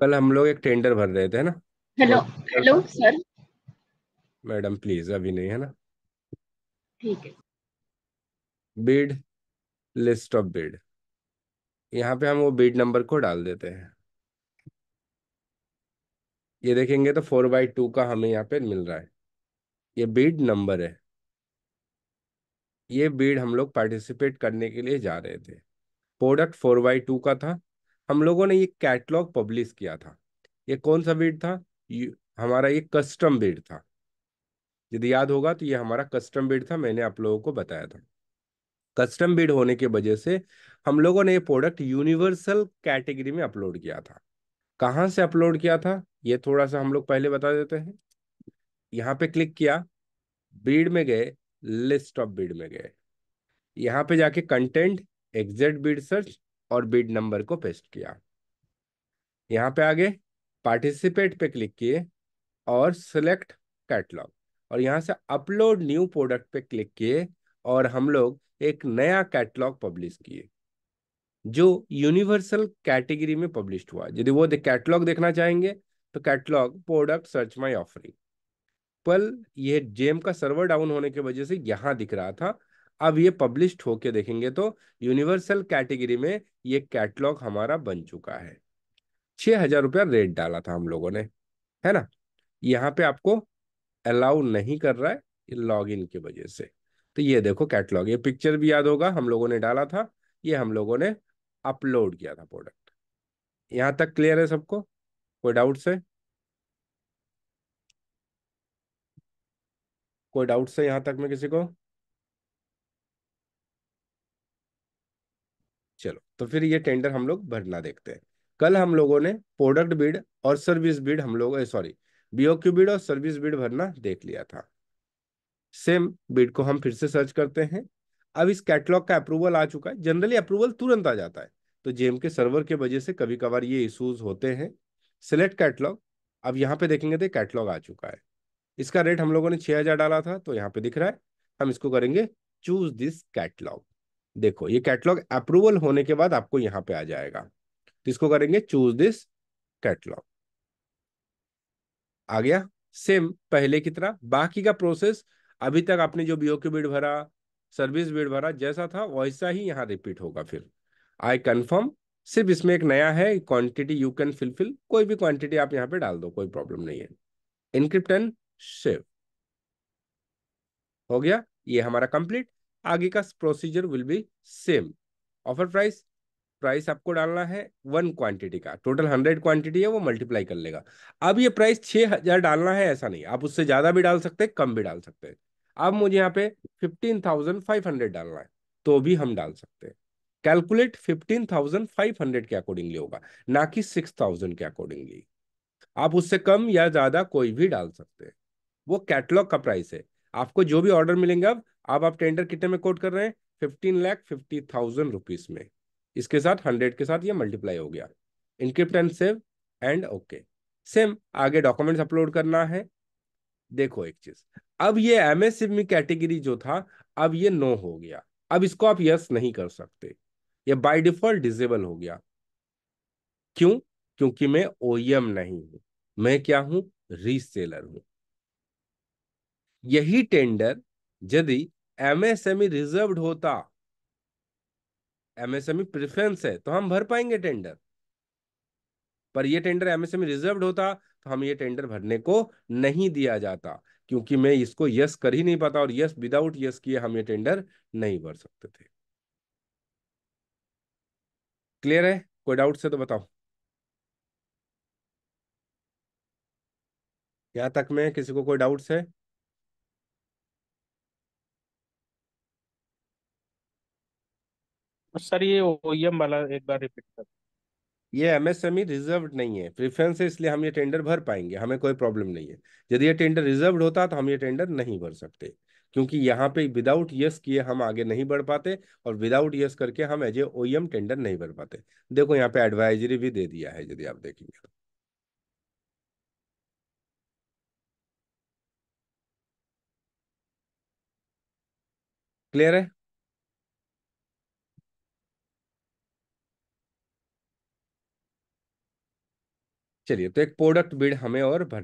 कल हम लोग एक टेंडर भर रहे थे ना हेलो तो हेलो सर मैडम प्लीज अभी नहीं है ना ठीक है बीड लिस्ट ऑफ बीड यहाँ पे हम वो बीड नंबर को डाल देते हैं ये देखेंगे तो फोर बाई टू का हमें यहाँ पे मिल रहा है ये बीड नंबर है ये बीड हम लोग पार्टिसिपेट करने के लिए जा रहे थे प्रोडक्ट फोर बाई टू का था हम लोगों ने ये कैटलॉग पब्लिश किया था ये कौन सा बिड था हमारा ये कस्टम बिड था यदि याद होगा तो ये हमारा कस्टम बिड था मैंने आप लोगों को बताया था कस्टम बिड होने की वजह से हम लोगों ने ये प्रोडक्ट यूनिवर्सल कैटेगरी में अपलोड किया था कहाँ से अपलोड किया था ये थोड़ा सा हम लोग पहले बता देते हैं यहाँ पे क्लिक किया बीड में गए लिस्ट ऑफ बीड में गए यहाँ पे जाके कंटेंट एग्जेक्ट बीड सर्च और बिड नंबर को पेस्ट किया यहाँ पे आगे पार्टिसिपेट पे क्लिक किए और सिलेक्ट कैटलॉग और यहाँ से अपलोड न्यू प्रोडक्ट पे क्लिक किए और हम लोग एक नया कैटलॉग पब्लिश किए जो यूनिवर्सल कैटेगरी में पब्लिश हुआ यदि वो दे कैटलॉग देखना चाहेंगे तो catalogue product search my offering पल ये जेम का सर्वर डाउन होने की वजह से यहाँ दिख रहा था अब ये पब्लिश होके देखेंगे तो यूनिवर्सल कैटेगरी में ये कैटलॉग हमारा बन चुका है छह हजार रुपया रेट डाला था हम लोगों ने है ना यहाँ पे आपको अलाउ नहीं कर रहा है लॉग इन की वजह से तो ये देखो कैटलॉग ये पिक्चर भी याद होगा हम लोगों ने डाला था ये हम लोगों ने अपलोड किया था प्रोडक्ट यहाँ तक क्लियर है सबको कोई डाउट है कोई डाउट है यहाँ तक में किसी को चलो तो फिर ये टेंडर हम लोग भरना देखते हैं कल हम लोगों ने प्रोडक्ट बिड और सर्विस बिड हम लोग सॉरी बीओक्यू बिड और सर्विस बिड भरना देख लिया था सेम बिड को हम फिर से सर्च करते हैं अब इस कैटलॉग का अप्रूवल आ चुका है जनरली अप्रूवल तुरंत आ जाता है तो जेम के सर्वर के वजह से कभी कभार ये इशूज होते हैं सिलेक्ट कैटलॉग अब यहाँ पे देखेंगे तो कैटलॉग आ चुका है इसका रेट हम लोगों ने छह डाला था तो यहाँ पे दिख रहा है हम इसको करेंगे चूज दिस कैटलॉग देखो ये कैटलॉग अप्रूवल होने के बाद आपको यहां पे आ जाएगा तो इसको करेंगे चूज दिस कैटलॉग आ गया सेम पहले की तरह बाकी का प्रोसेस अभी तक आपने जो बीओ बिड भरा सर्विस बिड भरा जैसा था वैसा ही यहाँ रिपीट होगा फिर आई कंफर्म सिर्फ इसमें एक नया है क्वांटिटी यू कैन फिलफिल कोई भी क्वांटिटी आप यहाँ पे डाल दो कोई प्रॉब्लम नहीं है इनक्रिप्ट एंड सेव हो गया ये हमारा कंप्लीट आगे का procedure will be same offer price price आपको डालना है वन क्वांटिटी का टोटल हंड्रेड क्वांटिटी है वो मल्टीप्लाई कर लेगा अब ये प्राइस छह हजार डालना है ऐसा नहीं आप उससे ज़्यादा भी डाल सकते हैं कम भी डाल सकते हैं अब मुझे यहाँ पे फिफ्टीन थाउजेंड फाइव हंड्रेड डालना है तो भी हम डाल सकते हैं calculate fifteen thousand five hundred के अकॉर्डिंगली होगा ना कि सिक्स थाउजेंड के अकॉर्डिंगली आप उससे कम या ज़्यादा कोई भी डाल सकते हैं वो कैटलॉग का प्राइस है आपको जो भी ऑर्डर मिलेंगे अब अब आप टेंडर कितने में कोट कर रहे हैं fifteen lakh fifty thousand rupees में इसके साथ हंड्रेड के साथ ये मल्टीप्लाई हो गया encrypt and save and okay same आगे डॉक्यूमेंट्स अपलोड करना है देखो एक चीज अब ये एम एस e कैटेगरी जो था अब ये नो हो गया अब इसको आप यस नहीं कर सकते ये बाय डिफॉल्ट डिजेबल हो गया क्यों क्योंकि मैं ओएम e नहीं हूं मैं क्या हूं रीसेलर हूं यही टेंडर यदि एमएसएमई रिजर्व e होता एमएसएमई प्रेफरेंस e है तो हम भर पाएंगे टेंडर पर ये टेंडर एमएसएमई रिजर्व होता तो हम ये टेंडर भरने को नहीं दिया जाता क्योंकि मैं इसको यस कर ही नहीं पाता और यस विदाउट यस किए हम ये टेंडर नहीं भर सकते थे क्लियर है कोई डाउट से तो बताओ यहां तक में किसी को कोई डाउट है सर ये ओएम e वाला एक बार रिपीट कर ये एमएसएमई रिजर्व e नहीं है प्रिफ्रेंस है इसलिए हम ये टेंडर भर पाएंगे हमें कोई प्रॉब्लम नहीं है यदि ये टेंडर रिजर्व होता तो हम ये टेंडर नहीं भर सकते क्योंकि यहाँ पे विदाउट यस किए हम आगे नहीं बढ़ पाते और विदाउट यस करके हम एज ए ओ टेंडर नहीं भर पाते देखो यहाँ पे एडवाइजरी भी दे दिया है यदि आप देखेंगे क्लियर तो। है चलिए तो एक प्रोडक्ट बिड हमें और भरना